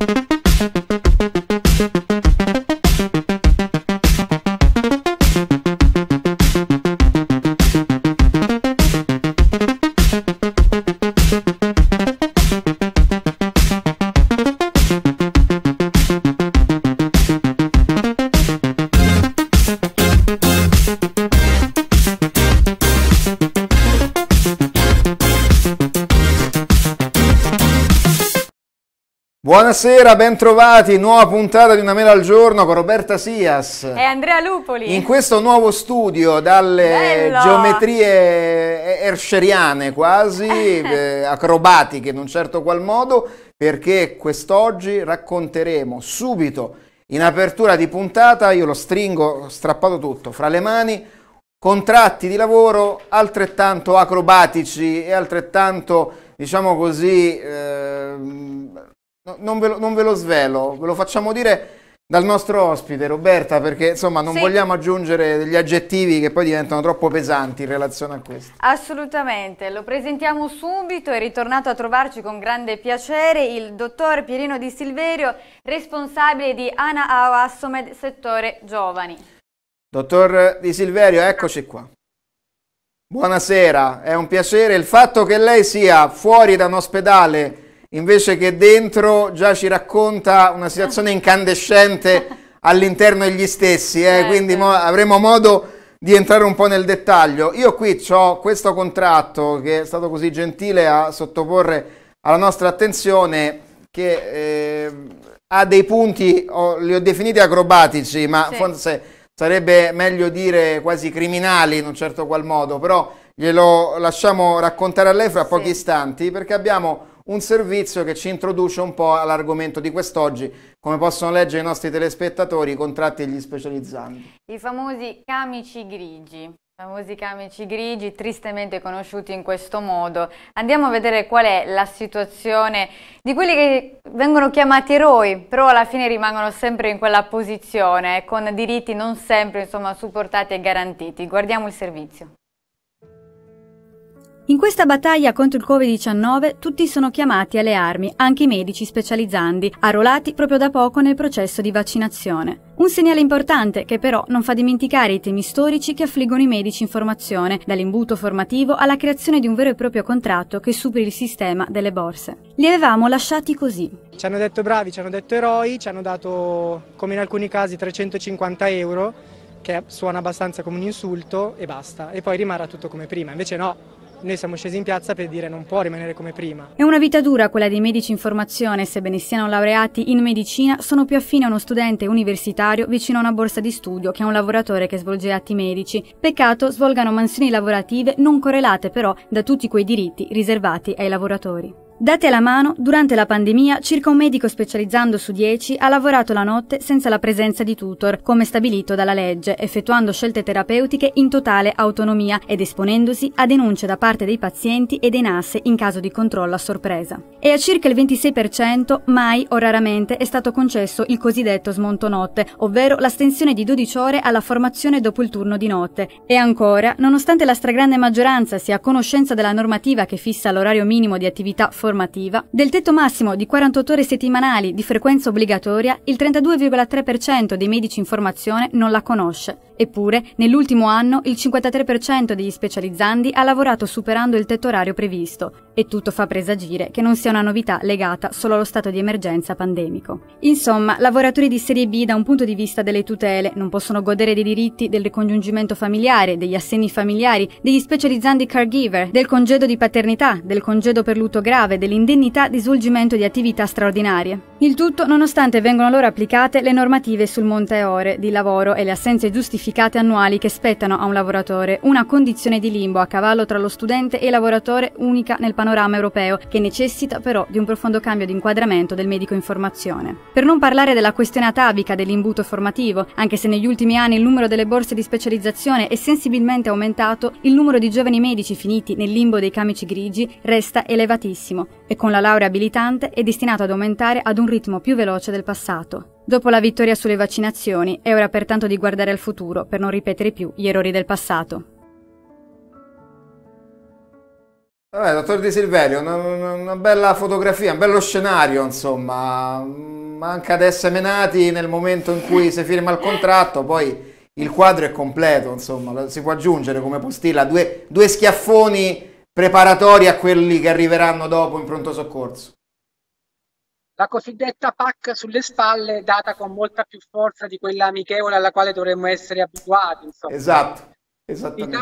Thank you. Buonasera, bentrovati, nuova puntata di Una Mela al Giorno con Roberta Sias e Andrea Lupoli. In questo nuovo studio dalle Bello. geometrie erceriane quasi, eh, acrobatiche in un certo qual modo, perché quest'oggi racconteremo subito in apertura di puntata, io lo stringo, ho strappato tutto, fra le mani, contratti di lavoro altrettanto acrobatici e altrettanto, diciamo così, eh, non, ve lo, non, ve lo, svelo, ve lo facciamo dire dal nostro ospite Roberta perché insomma non sì. vogliamo aggiungere degli aggettivi che poi diventano troppo pesanti in relazione a questo. Assolutamente, lo presentiamo subito, è ritornato a trovarci con grande piacere il dottor Pierino Di Silverio, responsabile di Ana Assomed settore giovani. Dottor Di Silverio, eccoci qua. Buonasera, è un piacere il fatto che lei sia fuori da un ospedale invece che dentro già ci racconta una situazione incandescente all'interno degli stessi, eh? certo. quindi mo- avremo modo di entrare un po' nel dettaglio. Io qui ho questo contratto che è stato così gentile a sottoporre alla nostra attenzione che eh, ha dei punti, oh, li ho definiti acrobatici, ma sì. forse sarebbe meglio dire quasi criminali in un certo qual modo, però glielo lasciamo raccontare a lei fra sì. pochi istanti perché abbiamo un servizio che ci introduce un po' all'argomento di quest'oggi, come possono leggere i nostri telespettatori, i contratti e gli specializzanti. I famosi camici grigi. Famosi camici grigi, tristemente conosciuti in questo modo. Andiamo a vedere qual è la situazione di quelli che vengono chiamati eroi, però alla fine rimangono sempre in quella posizione, eh, con diritti non sempre insomma, supportati e garantiti. Guardiamo il servizio. In questa battaglia contro il Covid-19 tutti sono chiamati alle armi, anche i medici specializzandi, arruolati proprio da poco nel processo di vaccinazione. Un segnale importante che però non fa dimenticare i temi storici che affliggono i medici in formazione, dall'imbuto formativo alla creazione di un vero e proprio contratto che superi il sistema delle borse. Li avevamo lasciati così. Ci hanno detto bravi, ci hanno detto eroi, ci hanno dato, come in alcuni casi, 350 euro, che suona abbastanza come un insulto, e basta. E poi rimarrà tutto come prima. Invece no, noi siamo scesi in piazza per dire non può rimanere come prima. È una vita dura quella dei medici in formazione, sebbene siano laureati in medicina, sono più affini a uno studente universitario vicino a una borsa di studio che a un lavoratore che svolge atti medici. Peccato svolgano mansioni lavorative non correlate però da tutti quei diritti riservati ai lavoratori. Date la mano, durante la pandemia circa un medico specializzando su 10 ha lavorato la notte senza la presenza di tutor, come stabilito dalla legge, effettuando scelte terapeutiche in totale autonomia ed esponendosi a denunce da parte dei pazienti e dei NAS in caso di controllo a sorpresa. E a circa il 26% mai o raramente è stato concesso il cosiddetto smontonotte, ovvero l'astensione di 12 ore alla formazione dopo il turno di notte. E ancora, nonostante la stragrande maggioranza sia a conoscenza della normativa che fissa l'orario minimo di attività formativa, del tetto massimo di 48 ore settimanali di frequenza obbligatoria, il 32,3% dei medici in formazione non la conosce Eppure, nell'ultimo anno il 53% degli specializzandi ha lavorato superando il tetto orario previsto e tutto fa presagire che non sia una novità legata solo allo stato di emergenza pandemico. Insomma, lavoratori di serie B da un punto di vista delle tutele non possono godere dei diritti del ricongiungimento familiare, degli assegni familiari, degli specializzandi caregiver, del congedo di paternità, del congedo per lutto grave, dell'indennità di svolgimento di attività straordinarie. Il tutto nonostante vengono loro applicate le normative sul monte ore di lavoro e le assenze giustificate bonificate annuali che spettano a un lavoratore, una condizione di limbo a cavallo tra lo studente e lavoratore unica nel panorama europeo, che necessita però di un profondo cambio di inquadramento del medico in formazione. Per non parlare della questione atavica dell'imbuto formativo, anche se negli ultimi anni il numero delle borse di specializzazione è sensibilmente aumentato, il numero di giovani medici finiti nel limbo dei camici grigi resta elevatissimo e con la laurea abilitante è destinato ad aumentare ad un ritmo più veloce del passato. Dopo la vittoria sulle vaccinazioni, è ora pertanto di guardare al futuro per non ripetere più gli errori del passato. Vabbè, dottor Di Silverio, una, una, bella fotografia, un bello scenario, insomma. Manca ad essere menati nel momento in cui si firma il contratto, poi il quadro è completo, insomma, si può aggiungere come postilla due, due schiaffoni preparatori a quelli che arriveranno dopo in pronto soccorso la cosiddetta PAC sulle spalle data con molta più forza di quella amichevole alla quale dovremmo essere abituati. Insomma. Esatto, esattamente.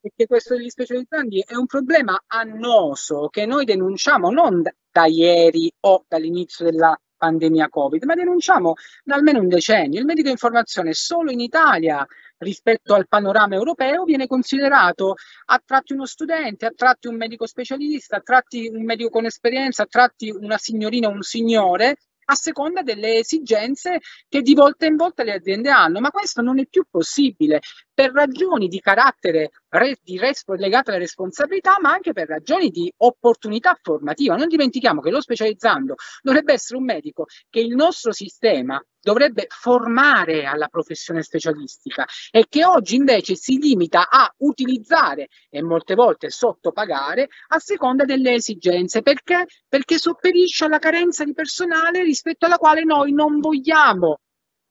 Perché questo degli specializzandi è un problema annoso che noi denunciamo non da ieri o dall'inizio della pandemia Covid, ma denunciamo da almeno un decennio. Il medico in formazione solo in Italia rispetto al panorama europeo, viene considerato a tratti uno studente, a tratti un medico specialista, a tratti un medico con esperienza, a tratti una signorina o un signore, a seconda delle esigenze che di volta in volta le aziende hanno. Ma questo non è più possibile per ragioni di carattere re, di respo- legate alla responsabilità, ma anche per ragioni di opportunità formativa. Non dimentichiamo che lo specializzando dovrebbe essere un medico che il nostro sistema dovrebbe formare alla professione specialistica e che oggi invece si limita a utilizzare e molte volte sottopagare a seconda delle esigenze perché perché sopperisce alla carenza di personale rispetto alla quale noi non vogliamo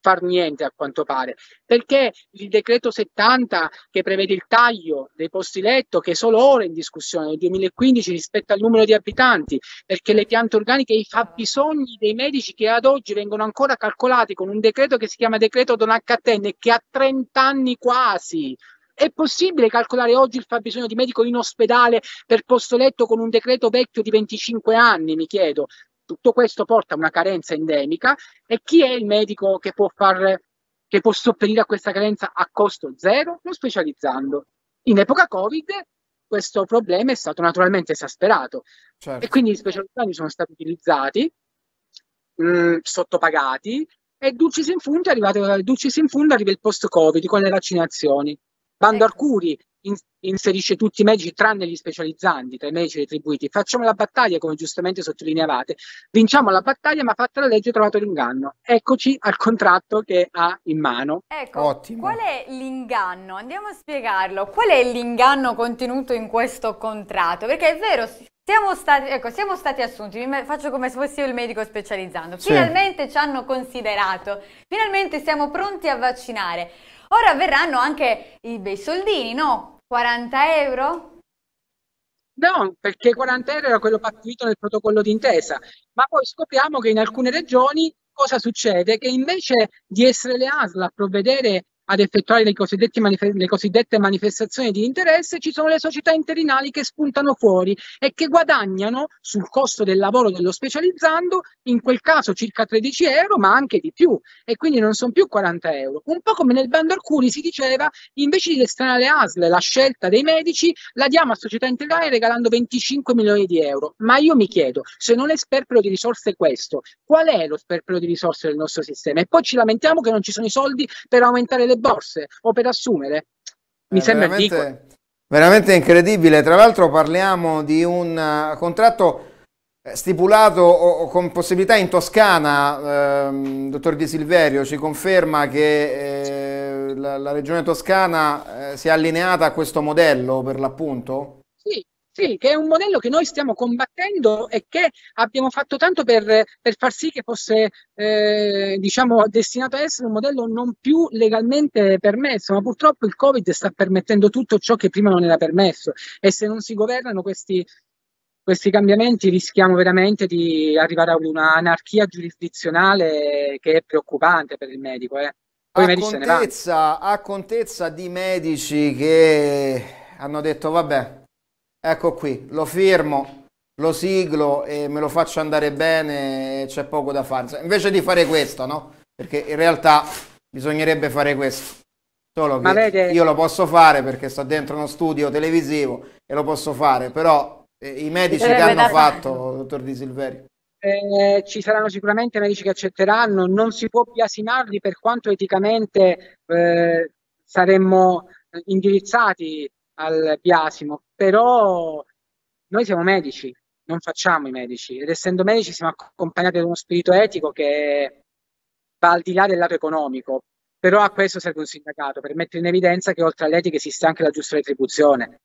far niente a quanto pare, perché il decreto 70 che prevede il taglio dei posti letto, che è solo ora in discussione nel 2015 rispetto al numero di abitanti, perché le piante organiche e i fabbisogni dei medici che ad oggi vengono ancora calcolati con un decreto che si chiama decreto Don HTN, che ha 30 anni quasi è possibile calcolare oggi il fabbisogno di medico in ospedale per posto letto con un decreto vecchio di 25 anni, mi chiedo. Tutto questo porta a una carenza endemica e chi è il medico che può, far, che può sopperire a questa carenza a costo zero? lo specializzando. In epoca Covid questo problema è stato naturalmente esasperato certo. e quindi gli specializzati sono stati utilizzati, mh, mm, sottopagati e Dulcis in Funda, arrivato, Dulcis in Funda arriva il post-Covid con le vaccinazioni. Bando ecco. Arcuri inserisce tutti i medici tranne gli specializzanti, tra i medici retribuiti. Facciamo la battaglia, come giustamente sottolineavate. Vinciamo la battaglia, ma fatta la legge trovato l'inganno. Eccoci al contratto che ha in mano. Ecco, Ottimo. qual è l'inganno? Andiamo a spiegarlo. Qual è l'inganno contenuto in questo contratto? Perché è vero, siamo stati, ecco, siamo stati, assunti, faccio come se fossi io il medico specializzando, finalmente sì. ci hanno considerato, finalmente siamo pronti a vaccinare. Ora verranno anche i bei soldini, no? 40 euro? No, perché 40 euro era quello partito nel protocollo d'intesa, ma poi scopriamo che in alcune regioni cosa succede? Che invece di essere le ASL a provvedere ad effettuare le cosiddette, manif- le cosiddette, manifestazioni di interesse, ci sono le società interinali che spuntano fuori e che guadagnano sul costo del lavoro dello specializzando, in quel caso circa 13 euro, ma anche di più, e quindi non sono più 40 euro. Un po' come nel bando Arcuri si diceva, invece di destinare alle ASL la scelta dei medici, la diamo a società interinali regalando 25 milioni di euro. Ma io mi chiedo, se non è sperpero di risorse questo, qual è lo sperpero di risorse del nostro sistema? E poi ci lamentiamo che non ci sono i soldi per aumentare le borse o per assumere. Mi eh, sembra veramente, ridicolo. Veramente incredibile. Tra l'altro parliamo di un eh, contratto eh, stipulato o, con possibilità in Toscana, ehm, dottor Di Silverio, ci conferma che eh, la, la, regione toscana eh, si è allineata a questo modello per l'appunto? Sì, che è un modello che noi stiamo combattendo e che abbiamo fatto tanto per, per far sì che fosse eh, diciamo, destinato a essere un modello non più legalmente permesso, ma purtroppo il Covid sta permettendo tutto ciò che prima non era permesso e se non si governano questi, questi cambiamenti rischiamo veramente di arrivare ad un'anarchia giurisdizionale che è preoccupante per il medico. Eh. Poi ha, contezza, ha contezza di medici che hanno detto vabbè ecco qui, lo firmo, lo siglo e me lo faccio andare bene, c'è poco da fare. Invece di fare questo, no? Perché in realtà bisognerebbe fare questo. Solo che vede... io lo posso fare perché sto dentro uno studio televisivo e lo posso fare, però eh, i medici che eh, hanno fatto, dottor Di Silveri. Eh, ci saranno sicuramente medici che accetteranno, non si può biasimarli per quanto eticamente eh, saremmo eh, indirizzati al biasimo, però noi siamo medici, non facciamo i medici ed essendo medici siamo accompagnati da uno spirito etico che va al di là del lato economico, però a questo serve un sindacato per mettere in evidenza che oltre all'etica esiste anche la giusta retribuzione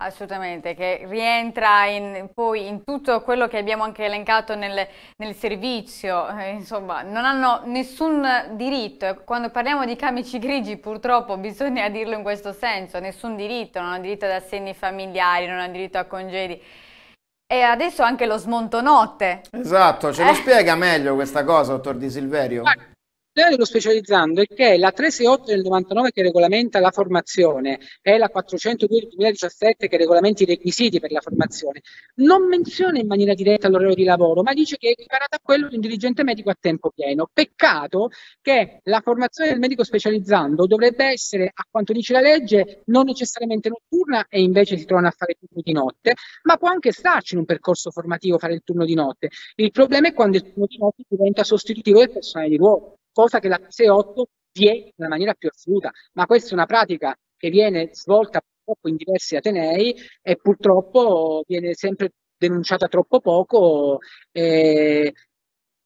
Assolutamente, che rientra in, poi in tutto quello che abbiamo anche elencato nel, nel servizio, eh, insomma, non hanno nessun diritto. Quando parliamo di camici grigi, purtroppo bisogna dirlo in questo senso: nessun diritto, non hanno diritto ad assegni familiari, non hanno diritto a congedi. E adesso anche lo smontonotte. Esatto, ce eh. lo spiega meglio questa cosa, dottor Di Silverio? Guarda problema dello specializzando è che la 368 del 99 che regolamenta la formazione e la 402 del 2017 che regolamenta i requisiti per la formazione non menziona in maniera diretta l'orario di lavoro, ma dice che è equiparata a quello di un dirigente medico a tempo pieno. Peccato che la formazione del medico specializzando dovrebbe essere, a quanto dice la legge, non necessariamente notturna e invece si trovano a fare turni di notte, ma può anche starci in un percorso formativo fare il turno di notte. Il problema è quando il turno di notte diventa sostitutivo del personale di ruolo cosa che la 6.8 viene nella maniera più assoluta, ma questa è una pratica che viene svolta purtroppo in diversi Atenei e purtroppo viene sempre denunciata troppo poco e, eh,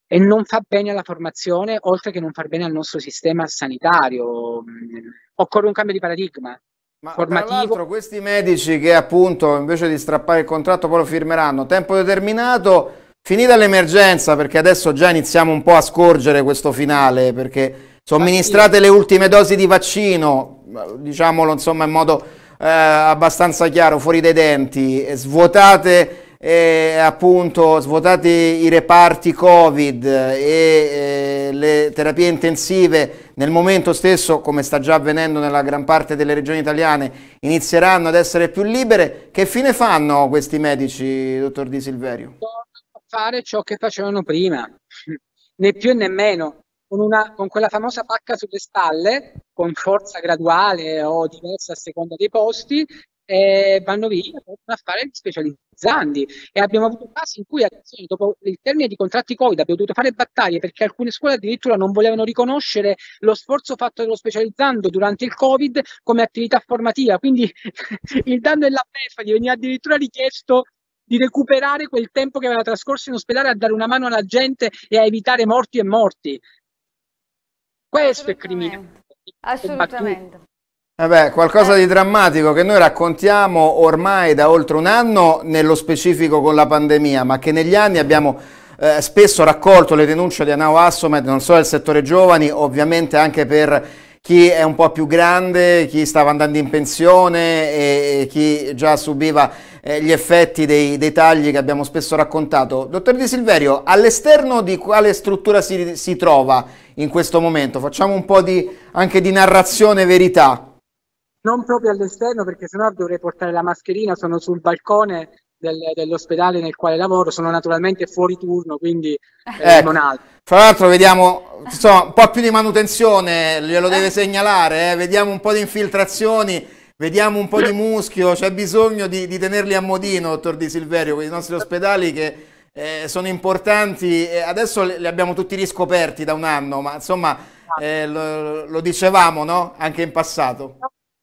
e non fa bene alla formazione, oltre che non far bene al nostro sistema sanitario. Mm, occorre un cambio di paradigma. Ma formativo. tra l'altro questi medici che appunto invece di strappare il contratto poi lo firmeranno tempo determinato Finita l'emergenza, perché adesso già iniziamo un po' a scorgere questo finale, perché somministrate le ultime dosi di vaccino, diciamolo insomma in modo eh, abbastanza chiaro, fuori dai denti, svuotate eh, appunto, svuotate i reparti Covid e eh, le terapie intensive nel momento stesso, come sta già avvenendo nella gran parte delle regioni italiane, inizieranno ad essere più libere. Che fine fanno questi medici, dottor Di Silverio? fare ciò che facevano prima, né più né meno. Con, una, con quella famosa pacca sulle spalle, con forza graduale o diversa a seconda dei posti, eh, vanno via a fare gli specializzandi e abbiamo avuto casi in cui dopo il termine di contratti covid abbiamo dovuto fare battaglie perché alcune scuole addirittura non volevano riconoscere lo sforzo fatto dello specializzando durante il covid come attività formativa quindi il danno e la beffa gli veniva addirittura richiesto di recuperare quel tempo che aveva trascorso in ospedale a dare una mano alla gente e a evitare morti e morti. Questo è crimine. Assolutamente. Vabbè, eh qualcosa di drammatico che noi raccontiamo ormai da oltre un anno, nello specifico con la pandemia, ma che negli anni abbiamo eh, spesso raccolto le denunce di Anao Assomed, non solo del settore giovani, ovviamente anche per chi è un po' più grande, chi stava andando in pensione e, e chi già subiva eh, gli effetti dei, dei, tagli che abbiamo spesso raccontato. Dottor Di Silverio, all'esterno di quale struttura si, si trova in questo momento? Facciamo un po' di, anche di narrazione verità. Non proprio all'esterno perché sennò dovrei portare la mascherina, sono sul balcone dell'ospedale nel quale lavoro, sono naturalmente fuori turno, quindi eh, ecco. non altro. Fra l'altro vediamo insomma, un po' più di manutenzione, glielo deve segnalare, eh? vediamo un po' di infiltrazioni Vediamo un po' di eh. muschio, c'è bisogno di, di tenerli a modino, dottor Di Silverio, quei nostri eh. ospedali che eh, sono importanti, adesso li abbiamo tutti riscoperti da un anno, ma insomma ah. eh, lo, lo, dicevamo no? anche in passato.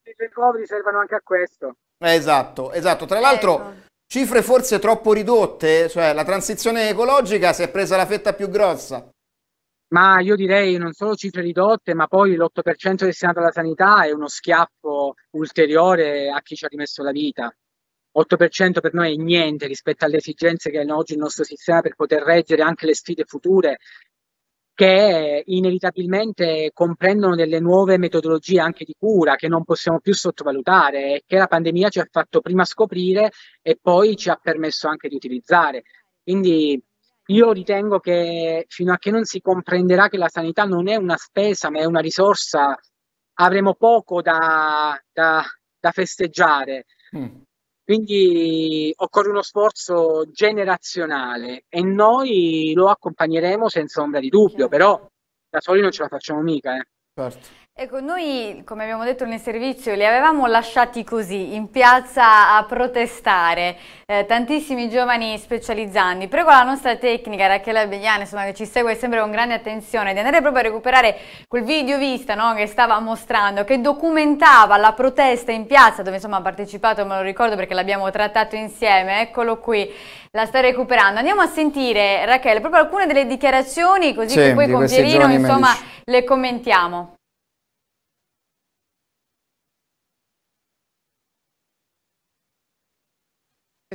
I ricoveri servono anche a questo. Eh, esatto, esatto. Tra l'altro cifre forse troppo ridotte, cioè la transizione ecologica si è presa la fetta più grossa. Ma io direi non solo cifre ridotte, ma poi l'8% destinato alla sanità è uno schiaffo ulteriore a chi ci ha rimesso la vita. 8% per noi è niente rispetto alle esigenze che ha oggi il nostro sistema per poter reggere anche le sfide future che inevitabilmente comprendono delle nuove metodologie anche di cura che non possiamo più sottovalutare e che la pandemia ci ha fatto prima scoprire e poi ci ha permesso anche di utilizzare. Quindi io ritengo che fino a che non si comprenderà che la sanità non è una spesa ma è una risorsa, avremo poco da, da, da festeggiare. Mm. Quindi occorre uno sforzo generazionale e noi lo accompagneremo senza ombra di dubbio, però da soli non ce la facciamo mica. Eh. Certo. Ecco, noi come abbiamo detto nel servizio li avevamo lasciati così, in piazza a protestare, eh, tantissimi giovani specializzanti. Prego la nostra tecnica Rachele Begliani, insomma, che ci segue sempre con grande attenzione, di andare proprio a recuperare quel video vista no, che stava mostrando, che documentava la protesta in piazza, dove insomma ha partecipato, me lo ricordo perché l'abbiamo trattato insieme, eccolo qui, la sta recuperando. Andiamo a sentire Rachele proprio alcune delle dichiarazioni, così sì, che poi con Pierino insomma, le commentiamo.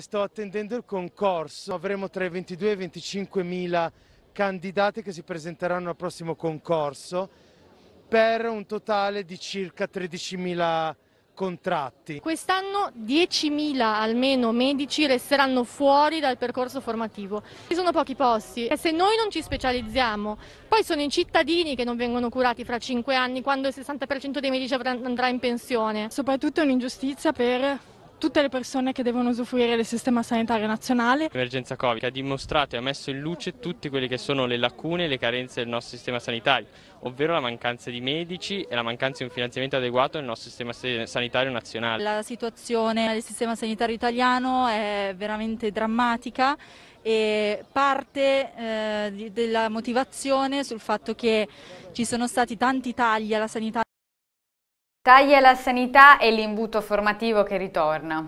Sto attendendo il concorso, avremo tra i 22 e i 25 mila candidati che si presenteranno al prossimo concorso per un totale di circa 13 mila contratti. Quest'anno 10 mila almeno medici resteranno fuori dal percorso formativo. Ci sono pochi posti e se noi non ci specializziamo, poi sono i cittadini che non vengono curati fra 5 anni quando il 60% dei medici andrà in pensione. Soprattutto è un'ingiustizia per tutte le persone che devono usufruire del sistema sanitario nazionale. L'emergenza Covid ha dimostrato e ha messo in luce tutte quelle che sono le lacune e le carenze del nostro sistema sanitario, ovvero la mancanza di medici e la mancanza di un finanziamento adeguato del nostro sistema sanitario nazionale. La situazione del sistema sanitario italiano è veramente drammatica e parte eh, della motivazione sul fatto che ci sono stati tanti tagli alla sanità Taglia alla sanità e l'imbuto formativo che ritorna.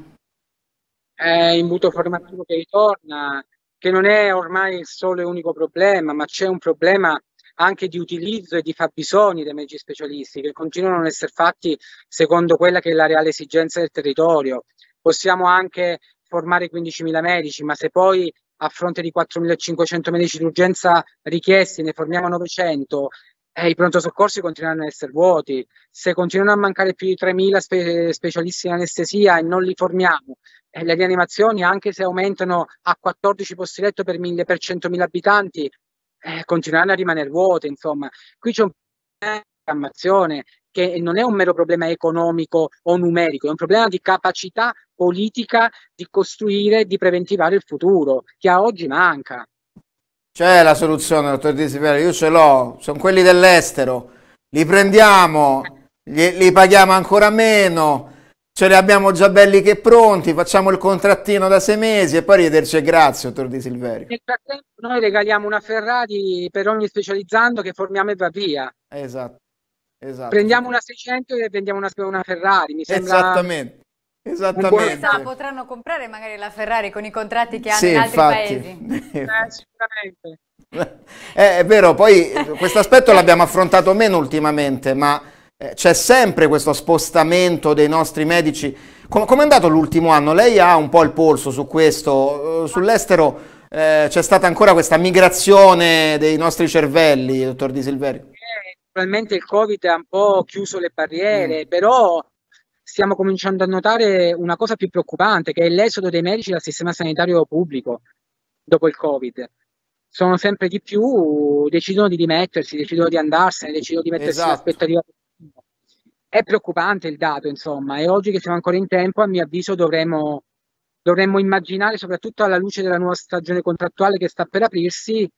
Eh, imbuto formativo che ritorna, che non è ormai il solo e unico problema, ma c'è un problema anche di utilizzo e di fabbisogni dei medici specialisti che continuano a non essere fatti secondo quella che è la reale esigenza del territorio. Possiamo anche formare 15.000 medici, ma se poi a fronte di 4.500 medici d'urgenza richiesti ne formiamo 900 eh, i pronto soccorsi continueranno ad essere vuoti, se continuano a mancare più di 3.000 spe- specialisti in anestesia e non li formiamo, eh, le rianimazioni anche se aumentano a 14 posti letto per, mille, per 100.000 abitanti, eh, continueranno a rimanere vuote, insomma. Qui c'è un problema di programmazione che non è un mero problema economico o numerico, è un problema di capacità politica di costruire, di preventivare il futuro, che a oggi manca. C'è la soluzione, dottor Di Sivera, io ce l'ho, sono quelli dell'estero, li prendiamo, li, li, paghiamo ancora meno, ce li abbiamo già belli che pronti, facciamo il contrattino da sei mesi e poi riederci e grazie, dottor Di Silverio. Nel frattempo noi regaliamo una Ferrari per ogni specializzando che formiamo e va via. Esatto, esatto. Prendiamo una 600 e prendiamo una, una Ferrari, mi sembra... Esattamente. Esattamente. Chissà, potranno comprare magari la Ferrari con i contratti che hanno sì, in altri infatti. paesi. eh, sicuramente. Eh, è vero, poi questo aspetto l'abbiamo affrontato meno ultimamente, ma eh, c'è sempre questo spostamento dei nostri medici. Com Come è andato l'ultimo anno? Lei ha un po' il polso su questo, eh, sull'estero eh, c'è stata ancora questa migrazione dei nostri cervelli, dottor Di Silverio. Eh, Naturalmente il Covid ha un po' chiuso le barriere, mm. però stiamo cominciando a notare una cosa più preoccupante, che è l'esodo dei medici dal sistema sanitario pubblico dopo il Covid. Sono sempre di più, decidono di dimettersi, decidono di andarsene, decidono di mettersi esatto. l'aspettativa. È preoccupante il dato, insomma, e oggi che siamo ancora in tempo, a mio avviso, dovremmo, dovremmo immaginare, soprattutto alla luce della nuova stagione contrattuale che sta per aprirsi,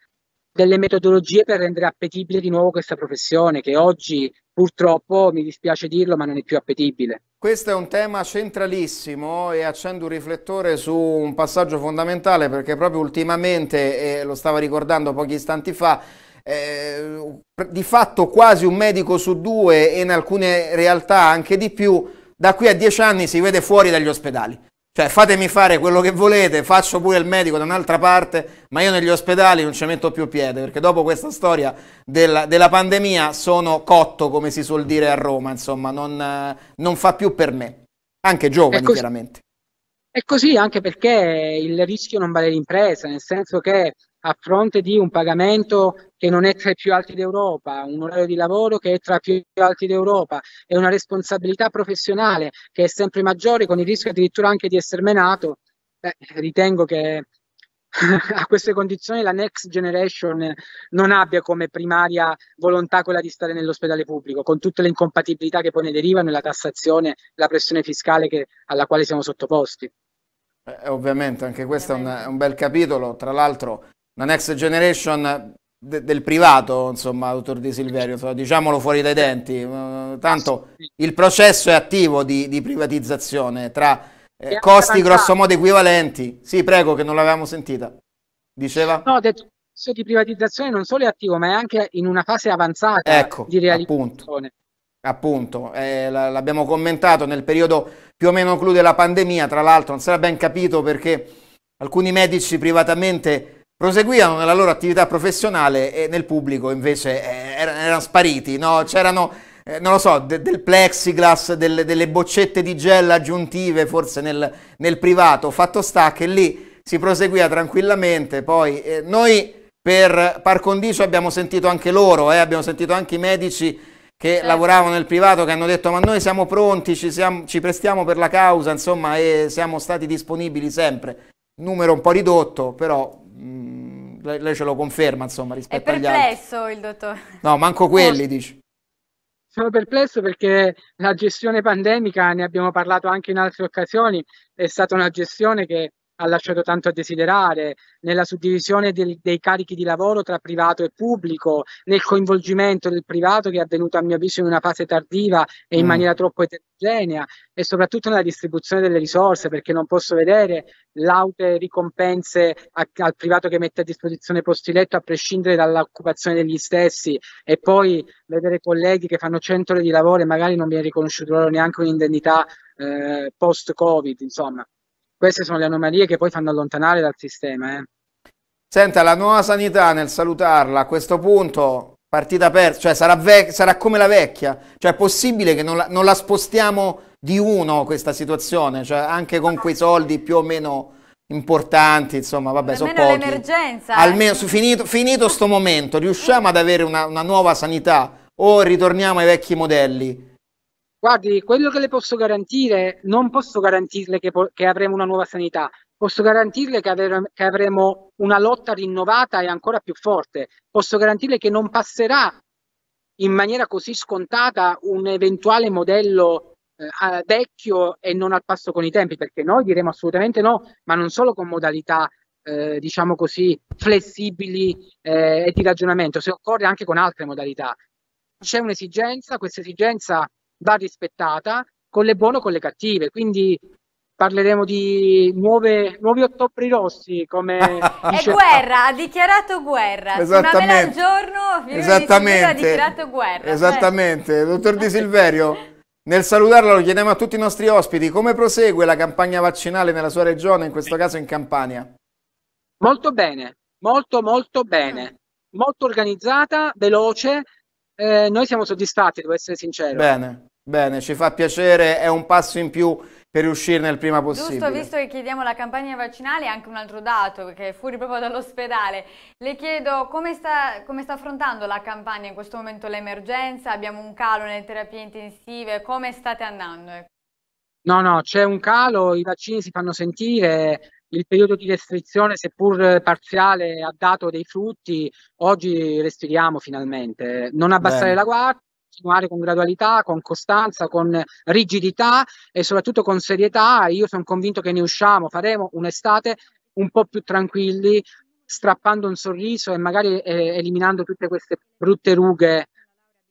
delle metodologie per rendere appetibile di nuovo questa professione che oggi purtroppo, mi dispiace dirlo, ma non è più appetibile. Questo è un tema centralissimo e accendo un riflettore su un passaggio fondamentale perché proprio ultimamente, e lo stava ricordando pochi istanti fa, eh, di fatto quasi un medico su due e in alcune realtà anche di più, da qui a dieci anni si vede fuori dagli ospedali. Cioè fatemi fare quello che volete, faccio pure il medico da un'altra parte, ma io negli ospedali non ci metto più piede, perché dopo questa storia della, della pandemia sono cotto, come si suol dire a Roma, insomma, non, non fa più per me. Anche giovani, ecco chiaramente. È così anche perché il rischio non vale l'impresa, nel senso che a fronte di un pagamento che non è tra i più alti d'Europa, un orario di lavoro che è tra i più alti d'Europa e una responsabilità professionale che è sempre maggiore con il rischio addirittura anche di essere menato, beh, ritengo che a queste condizioni la next generation non abbia come primaria volontà quella di stare nell'ospedale pubblico, con tutte le incompatibilità che poi ne derivano, la tassazione, la pressione fiscale che, alla quale siamo sottoposti. Eh, ovviamente, anche questo è un, un bel capitolo. Tra l'altro, una next generation de del privato, insomma, dottor Di Silverio, insomma, diciamolo fuori dai denti. Eh, tanto il processo è attivo di, di privatizzazione tra eh, costi grossomodo equivalenti. Sì, prego, che non l'avevamo sentita. Diceva? No, del processo di privatizzazione non solo è attivo, ma è anche in una fase avanzata ecco, di realizzazione. Appunto. Appunto, eh, l'abbiamo commentato nel periodo più o meno clou della pandemia, tra l'altro non sarà ben capito perché alcuni medici privatamente proseguivano nella loro attività professionale e nel pubblico invece eh, erano, erano spariti, no? c'erano, eh, non lo so, de, del plexiglass, del, delle boccette di gel aggiuntive forse nel, nel, privato, fatto sta che lì si proseguiva tranquillamente, poi eh, noi per par condicio abbiamo sentito anche loro, eh, abbiamo sentito anche i medici che certo. lavoravano nel privato che hanno detto ma noi siamo pronti, ci, siamo, ci prestiamo per la causa, insomma, e siamo stati disponibili sempre. Numero un po' ridotto, però Mm, lei, ce lo conferma, insomma, rispetto agli altri. È perplesso il dottore. No, manco quelli, no. dici. Sono perplesso perché la gestione pandemica, ne abbiamo parlato anche in altre occasioni, è stata una gestione che ha lasciato tanto a desiderare, nella suddivisione del, dei carichi di lavoro tra privato e pubblico, nel coinvolgimento del privato che è avvenuto a mio avviso in una fase tardiva e in mm. maniera troppo eterogenea e soprattutto nella distribuzione delle risorse perché non posso vedere laute ricompense a, al privato che mette a disposizione posti letto a prescindere dall'occupazione degli stessi e poi vedere colleghi che fanno 100 ore di lavoro e magari non viene riconosciuto loro neanche un'indennità eh, post-Covid, insomma queste sono le anomalie che poi fanno allontanare dal sistema. Eh. Senta, la nuova sanità nel salutarla a questo punto, partita persa, cioè sarà, vec- sarà, come la vecchia, cioè è possibile che non la, non la spostiamo di uno questa situazione, cioè anche con quei soldi più o meno importanti, insomma, vabbè, sono pochi. L'emergenza, eh. Almeno su, finito, finito sto momento, riusciamo ad avere una, una nuova sanità o ritorniamo ai vecchi modelli? Guardi, quello che le posso garantire, non posso garantirle che, che avremo una nuova sanità, posso garantirle che, avre- che avremo una lotta rinnovata e ancora più forte, posso garantirle che non passerà in maniera così scontata un eventuale modello eh, vecchio e non al passo con i tempi, perché noi diremo assolutamente no, ma non solo con modalità eh, diciamo così flessibili eh, e di ragionamento, se occorre anche con altre modalità. C'è un'esigenza, questa esigenza va rispettata con le buone o con le cattive. Quindi parleremo di nuove, nuovi ottobri rossi come è guerra, ha dichiarato guerra esattamente, su giorno esattamente, ha dichiarato guerra esattamente, eh. dottor Di Silverio nel salutarlo lo chiediamo a tutti i nostri ospiti come prosegue la campagna vaccinale nella sua regione, in questo caso in Campania molto bene molto molto bene molto organizzata, veloce eh, noi siamo soddisfatti, devo essere sincero. Bene, bene, ci fa piacere, è un passo in più per riuscirne il prima possibile. Giusto, visto che chiediamo la campagna vaccinale, anche un altro dato, perché fuori proprio dall'ospedale, le chiedo come sta, come sta, affrontando la campagna in questo momento l'emergenza, abbiamo un calo nelle terapie intensive, come state andando? Ecco. No, no, c'è un calo, i vaccini si fanno sentire, il periodo di restrizione, seppur parziale, ha dato dei frutti, oggi respiriamo finalmente. Non abbassare Bene. la guardia, continuare con gradualità, con costanza, con rigidità e soprattutto con serietà. Io sono convinto che ne usciamo, faremo un'estate un po' più tranquilli, strappando un sorriso e magari eh, eliminando tutte queste brutte rughe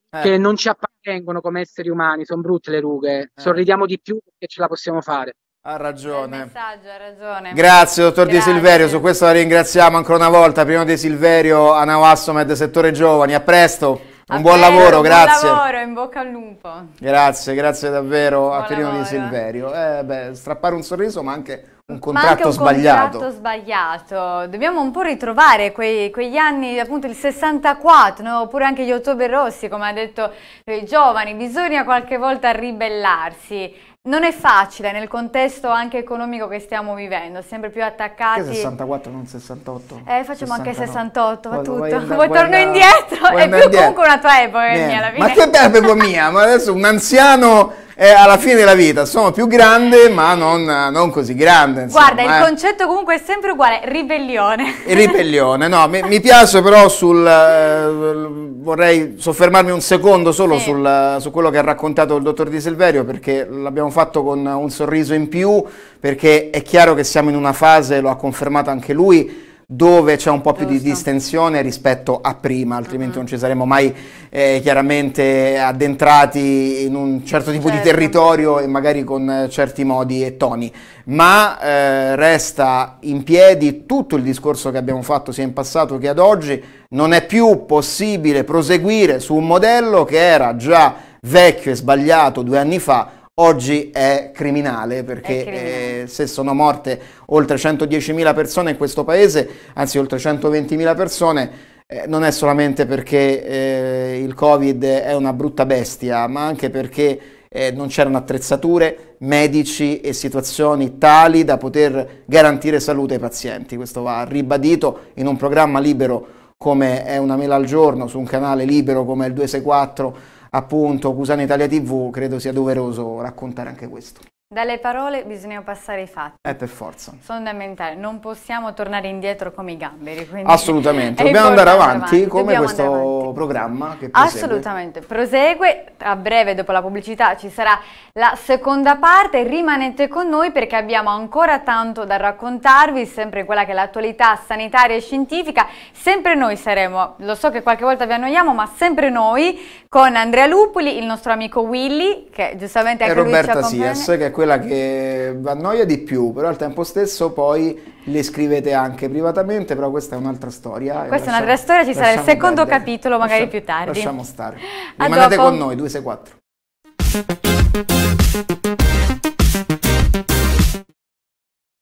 eh. che non ci appartengono come esseri umani, sono brutte le rughe. Eh. Sorridiamo di più perché ce la possiamo fare. Ha ragione. ha ragione. Grazie, dottor Grazie. De Silverio. Su questo la ringraziamo ancora una volta. Prima De Silverio, Anaoassomed, settore giovani. A presto. Un buon vero, lavoro, un grazie. Buon lavoro, in bocca al lupo. Grazie, grazie davvero buon a Pierino Di Silverio. Eh, beh, strappare un sorriso ma anche un contratto sbagliato. Un contratto sbagliato. Dobbiamo un po' ritrovare quei, quegli anni, appunto il 64, no? oppure anche gli ottobre rossi, come ha detto i giovani. Bisogna qualche volta ribellarsi. Non è facile nel contesto anche economico che stiamo vivendo, sempre più attaccati. Che 64, non 68? Eh, facciamo 69. anche 68, va tutto. Poi torno guarda, indietro, guarda è più indietro. comunque una tua epoca mia alla fine. Ma che è epoca mia? Ma adesso un anziano eh, alla fine della vita. Sono più grande, ma non, non così grande. Insomma, Guarda, il eh. concetto comunque è sempre uguale, ribellione. Ribellione, no, mi, mi piace però sul... Eh, vorrei soffermarmi un secondo solo sì. sul, su quello che ha raccontato il dottor Di Silverio, perché l'abbiamo fatto con un sorriso in più, perché è chiaro che siamo in una fase, lo ha confermato anche lui, dove c'è un po' più di distensione rispetto a prima, altrimenti uh-huh. non ci saremmo mai eh, chiaramente addentrati in un certo tipo certo. di territorio e magari con eh, certi modi e toni. Ma eh, resta in piedi tutto il discorso che abbiamo fatto sia in passato che ad oggi. Non è più possibile proseguire su un modello che era già vecchio e sbagliato due anni fa oggi è criminale perché è criminale. Eh, se sono morte oltre 110.000 persone in questo paese, anzi oltre 120.000 persone, eh, non è solamente perché eh, il Covid è una brutta bestia, ma anche perché eh, non c'erano attrezzature, medici e situazioni tali da poter garantire salute ai pazienti. Questo va ribadito in un programma libero come è una mela al giorno, su un canale libero come il 264 appunto Cusano Italia TV, credo sia doveroso raccontare anche questo. Dalle parole bisogna passare ai fatti. È per forza. Fondamentale, non possiamo tornare indietro come i gamberi. Assolutamente, dobbiamo andare avanti, avanti. come dobbiamo questo avanti. programma che prosegue. Assolutamente, prosegue, a breve dopo la pubblicità ci sarà la seconda parte, rimanete con noi perché abbiamo ancora tanto da raccontarvi, sempre quella che è l'attualità sanitaria e scientifica, sempre noi saremo, lo so che qualche volta vi annoiamo, ma sempre noi con Andrea Lupoli, il nostro amico Willy, che giustamente anche e lui Roberta ci accompagna. Sias, che è quella che vi annoia di più, però al tempo stesso poi le scrivete anche privatamente, però questa è un'altra storia. Questa è un'altra storia, ci sarà il secondo perdere. capitolo magari Lascia, più tardi. Lasciamo stare. A Rimanete dopo. con noi, 264.